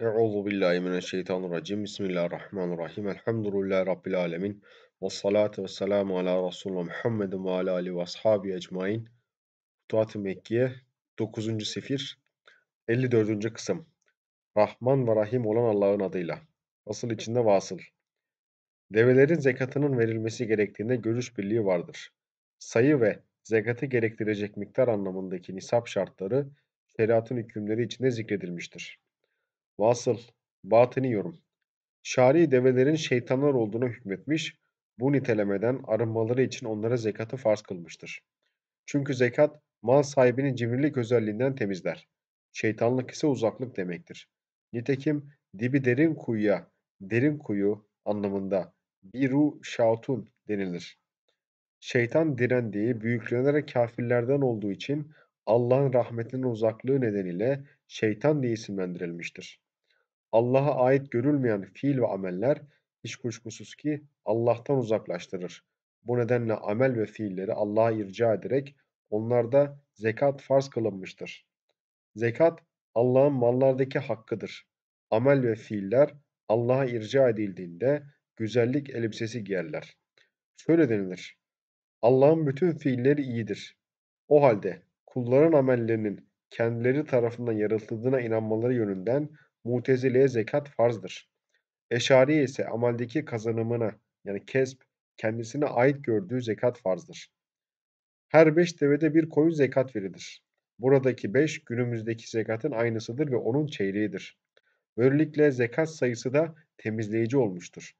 Euzu billahi mineşşeytanirracim. Bismillahirrahmanirrahim. Elhamdülillahi rabbil alamin. Ves salatu vesselamu ala Resulullah Muhammedin ve ala ali ve ashabi ecmaîn. Futuhat-ı Mekkiye 9. sefir 54. kısım. Rahman ve Rahim olan Allah'ın adıyla. Asıl içinde vasıl. Develerin zekatının verilmesi gerektiğinde görüş birliği vardır. Sayı ve zekatı gerektirecek miktar anlamındaki nisap şartları şeriatın hükümleri içinde zikredilmiştir. Vasıl, batini yorum. Şari develerin şeytanlar olduğuna hükmetmiş, bu nitelemeden arınmaları için onlara zekatı farz kılmıştır. Çünkü zekat, mal sahibinin cimrilik özelliğinden temizler. Şeytanlık ise uzaklık demektir. Nitekim dibi derin kuyuya, derin kuyu anlamında biru şatun denilir. Şeytan direndiği, büyüklenerek kafirlerden olduğu için Allah'ın rahmetinin uzaklığı nedeniyle şeytan diye isimlendirilmiştir. Allah'a ait görülmeyen fiil ve ameller hiç kuşkusuz ki Allah'tan uzaklaştırır. Bu nedenle amel ve fiilleri Allah'a irca ederek onlarda zekat farz kılınmıştır. Zekat Allah'ın mallardaki hakkıdır. Amel ve fiiller Allah'a irca edildiğinde güzellik elbisesi giyerler. Şöyle denilir. Allah'ın bütün fiilleri iyidir. O halde kulların amellerinin kendileri tarafından yaratıldığına inanmaları yönünden Mutezile'ye zekat farzdır. Eşariye ise amaldeki kazanımına yani kesp kendisine ait gördüğü zekat farzdır. Her beş devede bir koyun zekat verilir. Buradaki beş günümüzdeki zekatın aynısıdır ve onun çeyreğidir. Böylelikle zekat sayısı da temizleyici olmuştur.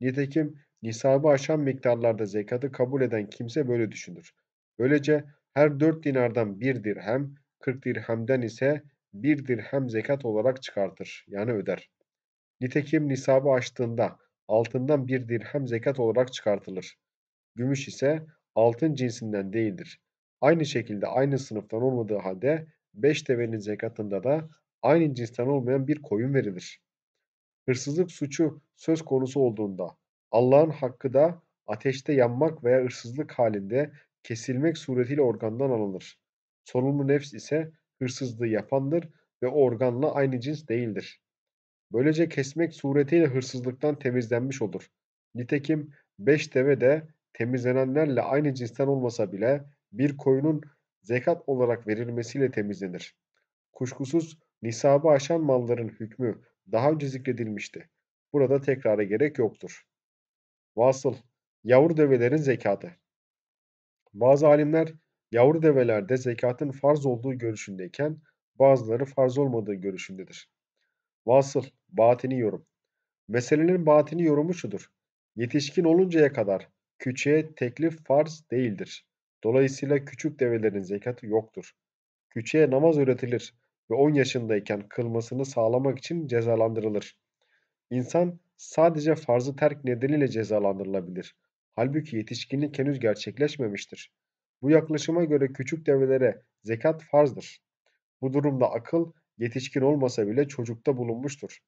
Nitekim nisabı aşan miktarlarda zekatı kabul eden kimse böyle düşünür. Böylece her 4 dinardan 1 dirhem, 40 dirhemden ise bir dirhem zekat olarak çıkartır yani öder. Nitekim nisabı aştığında altından bir dirhem zekat olarak çıkartılır. Gümüş ise altın cinsinden değildir. Aynı şekilde aynı sınıftan olmadığı halde 5 devenin zekatında da aynı cinsten olmayan bir koyun verilir. Hırsızlık suçu söz konusu olduğunda Allah'ın hakkı da ateşte yanmak veya hırsızlık halinde kesilmek suretiyle organdan alınır. Sorumlu nefs ise hırsızlığı yapandır ve organla aynı cins değildir. Böylece kesmek suretiyle hırsızlıktan temizlenmiş olur. Nitekim beş deve de temizlenenlerle aynı cinsten olmasa bile bir koyunun zekat olarak verilmesiyle temizlenir. Kuşkusuz nisabı aşan malların hükmü daha önce zikredilmişti. Burada tekrara gerek yoktur. Vasıl, yavru develerin zekatı. Bazı alimler Yavru develerde zekatın farz olduğu görüşündeyken bazıları farz olmadığı görüşündedir. Vasıl, batini yorum. Meselenin batini yorumu şudur. Yetişkin oluncaya kadar küçüğe teklif farz değildir. Dolayısıyla küçük develerin zekatı yoktur. Küçüğe namaz öğretilir ve 10 yaşındayken kılmasını sağlamak için cezalandırılır. İnsan sadece farzı terk nedeniyle cezalandırılabilir. Halbuki yetişkinlik henüz gerçekleşmemiştir. Bu yaklaşıma göre küçük develere zekat farzdır. Bu durumda akıl yetişkin olmasa bile çocukta bulunmuştur.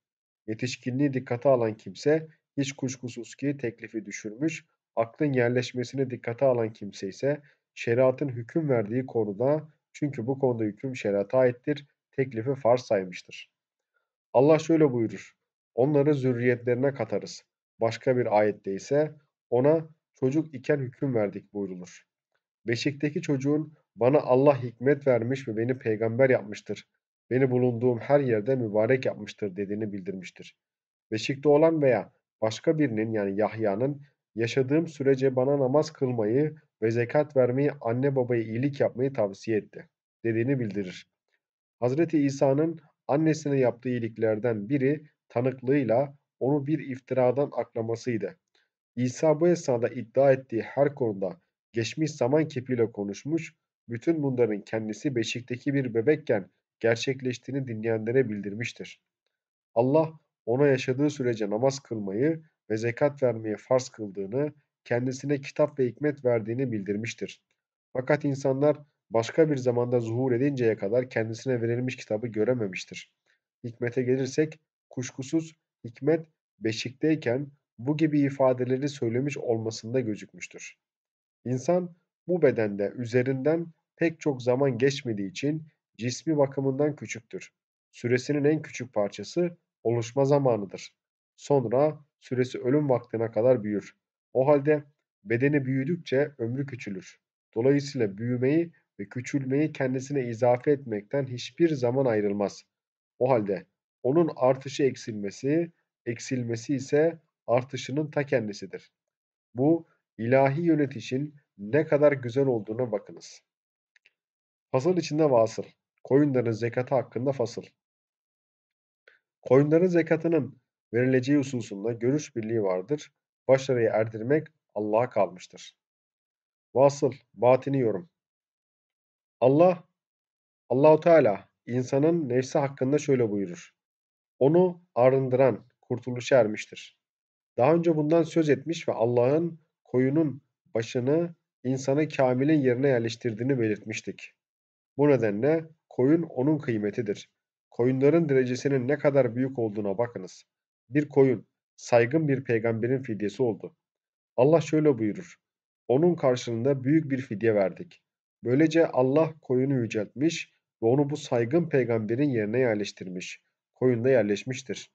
Yetişkinliği dikkate alan kimse hiç kuşkusuz ki teklifi düşürmüş, aklın yerleşmesini dikkate alan kimse ise şeriatın hüküm verdiği konuda çünkü bu konuda hüküm şerata aittir, teklifi farz saymıştır. Allah şöyle buyurur. Onları zürriyetlerine katarız. Başka bir ayette ise ona çocuk iken hüküm verdik buyrulur. Beşikteki çocuğun bana Allah hikmet vermiş ve beni peygamber yapmıştır. Beni bulunduğum her yerde mübarek yapmıştır dediğini bildirmiştir. Beşikte olan veya başka birinin yani Yahya'nın yaşadığım sürece bana namaz kılmayı ve zekat vermeyi anne babaya iyilik yapmayı tavsiye etti dediğini bildirir. Hazreti İsa'nın annesine yaptığı iyiliklerden biri tanıklığıyla onu bir iftiradan aklamasıydı. İsa bu esnada iddia ettiği her konuda geçmiş zaman kepiyle konuşmuş, bütün bunların kendisi beşikteki bir bebekken gerçekleştiğini dinleyenlere bildirmiştir. Allah ona yaşadığı sürece namaz kılmayı ve zekat vermeye farz kıldığını, kendisine kitap ve hikmet verdiğini bildirmiştir. Fakat insanlar başka bir zamanda zuhur edinceye kadar kendisine verilmiş kitabı görememiştir. Hikmete gelirsek, kuşkusuz hikmet beşikteyken bu gibi ifadeleri söylemiş olmasında gözükmüştür. İnsan bu bedende üzerinden pek çok zaman geçmediği için cismi bakımından küçüktür. Süresinin en küçük parçası oluşma zamanıdır. Sonra süresi ölüm vaktine kadar büyür. O halde bedeni büyüdükçe ömrü küçülür. Dolayısıyla büyümeyi ve küçülmeyi kendisine izafe etmekten hiçbir zaman ayrılmaz. O halde onun artışı eksilmesi, eksilmesi ise artışının ta kendisidir. Bu İlahi yönetişin ne kadar güzel olduğuna bakınız. Fasıl içinde vasıl. Koyunların zekatı hakkında fasıl. Koyunların zekatının verileceği hususunda görüş birliği vardır. Başarıya erdirmek Allah'a kalmıştır. Vasıl, batini yorum. Allah, Allahu Teala insanın nefsi hakkında şöyle buyurur. Onu arındıran kurtuluşa ermiştir. Daha önce bundan söz etmiş ve Allah'ın koyunun başını insanı kamilin yerine yerleştirdiğini belirtmiştik. Bu nedenle koyun onun kıymetidir. Koyunların derecesinin ne kadar büyük olduğuna bakınız. Bir koyun saygın bir peygamberin fidyesi oldu. Allah şöyle buyurur. Onun karşılığında büyük bir fidye verdik. Böylece Allah koyunu yüceltmiş ve onu bu saygın peygamberin yerine yerleştirmiş. Koyunda yerleşmiştir.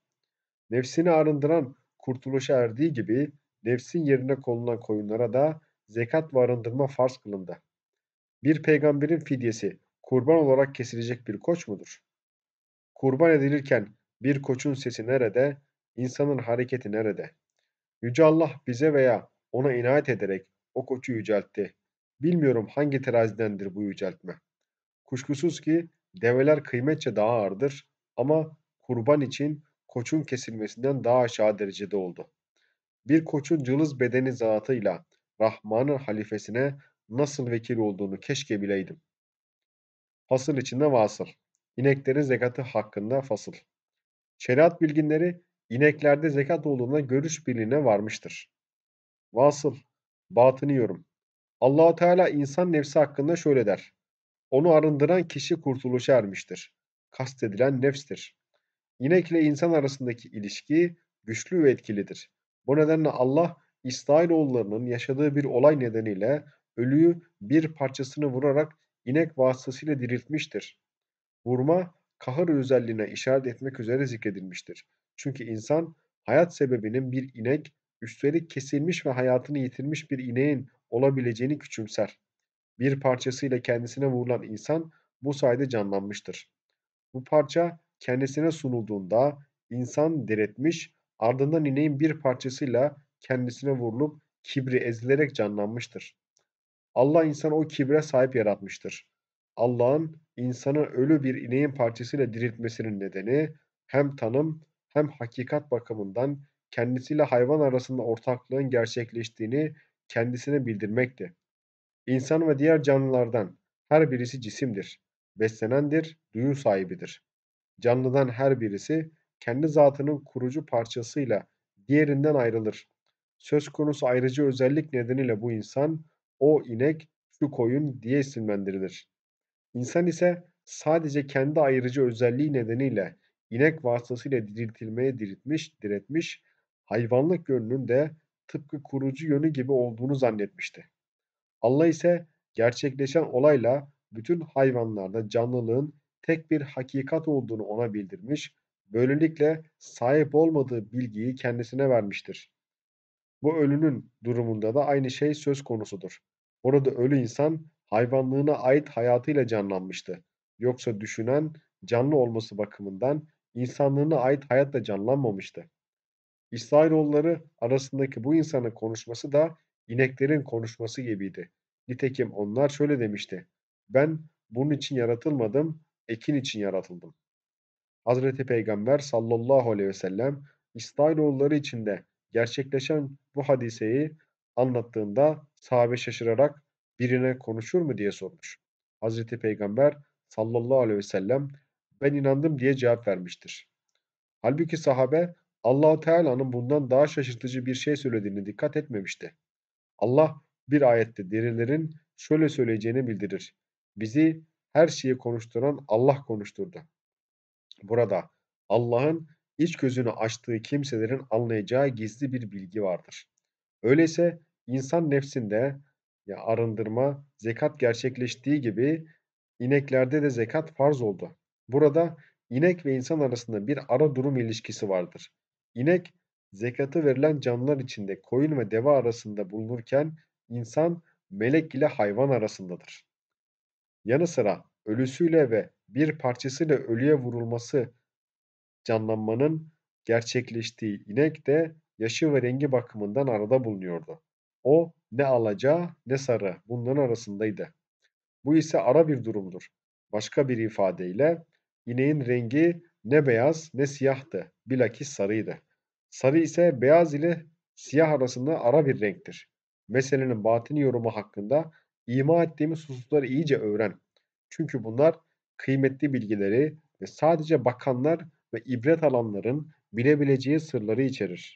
Nefsini arındıran kurtuluşa erdiği gibi nefsin yerine konulan koyunlara da zekat ve arındırma farz kılındı. Bir peygamberin fidyesi kurban olarak kesilecek bir koç mudur? Kurban edilirken bir koçun sesi nerede, insanın hareketi nerede? Yüce Allah bize veya ona inayet ederek o koçu yüceltti. Bilmiyorum hangi terazidendir bu yüceltme. Kuşkusuz ki develer kıymetçe daha ağırdır ama kurban için koçun kesilmesinden daha aşağı derecede oldu bir koçun cılız bedeni zatıyla Rahman'ın halifesine nasıl vekil olduğunu keşke bileydim. Fasıl içinde vasıl. İneklerin zekatı hakkında fasıl. Şeriat bilginleri ineklerde zekat olduğuna görüş birliğine varmıştır. Vasıl, Batınıyorum. allah Teala insan nefsi hakkında şöyle der. Onu arındıran kişi kurtuluşa ermiştir. Kastedilen nefstir. İnek ile insan arasındaki ilişki güçlü ve etkilidir. Bu nedenle Allah İsrailoğullarının yaşadığı bir olay nedeniyle ölüyü bir parçasını vurarak inek vasıtasıyla diriltmiştir. Vurma kahır özelliğine işaret etmek üzere zikredilmiştir. Çünkü insan hayat sebebinin bir inek, üstelik kesilmiş ve hayatını yitirmiş bir ineğin olabileceğini küçümser. Bir parçasıyla kendisine vurulan insan bu sayede canlanmıştır. Bu parça kendisine sunulduğunda insan diretmiş Ardından ineğin bir parçasıyla kendisine vurulup kibri ezilerek canlanmıştır. Allah insanı o kibre sahip yaratmıştır. Allah'ın insanı ölü bir ineğin parçasıyla diriltmesinin nedeni hem tanım hem hakikat bakımından kendisiyle hayvan arasında ortaklığın gerçekleştiğini kendisine bildirmekti. İnsan ve diğer canlılardan her birisi cisimdir, beslenendir, duyu sahibidir. Canlıdan her birisi kendi zatının kurucu parçasıyla diğerinden ayrılır. Söz konusu ayrıcı özellik nedeniyle bu insan, o inek, şu koyun diye isimlendirilir. İnsan ise sadece kendi ayrıcı özelliği nedeniyle inek vasıtasıyla diriltilmeye diriltmiş, diretmiş, hayvanlık yönünün de tıpkı kurucu yönü gibi olduğunu zannetmişti. Allah ise gerçekleşen olayla bütün hayvanlarda canlılığın tek bir hakikat olduğunu ona bildirmiş, böylelikle sahip olmadığı bilgiyi kendisine vermiştir. Bu ölünün durumunda da aynı şey söz konusudur. Orada ölü insan hayvanlığına ait hayatıyla canlanmıştı. Yoksa düşünen canlı olması bakımından insanlığına ait hayatla canlanmamıştı. İsrailoğulları arasındaki bu insanın konuşması da ineklerin konuşması gibiydi. Nitekim onlar şöyle demişti. Ben bunun için yaratılmadım, ekin için yaratıldım. Hazreti Peygamber sallallahu aleyhi ve sellem İsrailoğulları içinde gerçekleşen bu hadiseyi anlattığında sahabe şaşırarak birine konuşur mu diye sormuş. Hazreti Peygamber sallallahu aleyhi ve sellem ben inandım diye cevap vermiştir. Halbuki sahabe allah Teala'nın bundan daha şaşırtıcı bir şey söylediğini dikkat etmemişti. Allah bir ayette dirilerin şöyle söyleyeceğini bildirir. Bizi her şeyi konuşturan Allah konuşturdu. Burada Allah'ın iç gözünü açtığı kimselerin anlayacağı gizli bir bilgi vardır. Öyleyse insan nefsinde ya arındırma, zekat gerçekleştiği gibi ineklerde de zekat farz oldu. Burada inek ve insan arasında bir ara durum ilişkisi vardır. İnek zekatı verilen canlılar içinde koyun ve deve arasında bulunurken insan melek ile hayvan arasındadır. Yanı sıra ölüsüyle ve bir parçasıyla ölüye vurulması canlanmanın gerçekleştiği inek de yaşı ve rengi bakımından arada bulunuyordu. O ne alaca ne sarı bunların arasındaydı. Bu ise ara bir durumdur. Başka bir ifadeyle ineğin rengi ne beyaz ne siyahtı bilakis sarıydı. Sarı ise beyaz ile siyah arasında ara bir renktir. Meselenin batini yorumu hakkında ima ettiğimiz hususları iyice öğren. Çünkü bunlar kıymetli bilgileri ve sadece bakanlar ve ibret alanların bilebileceği sırları içerir.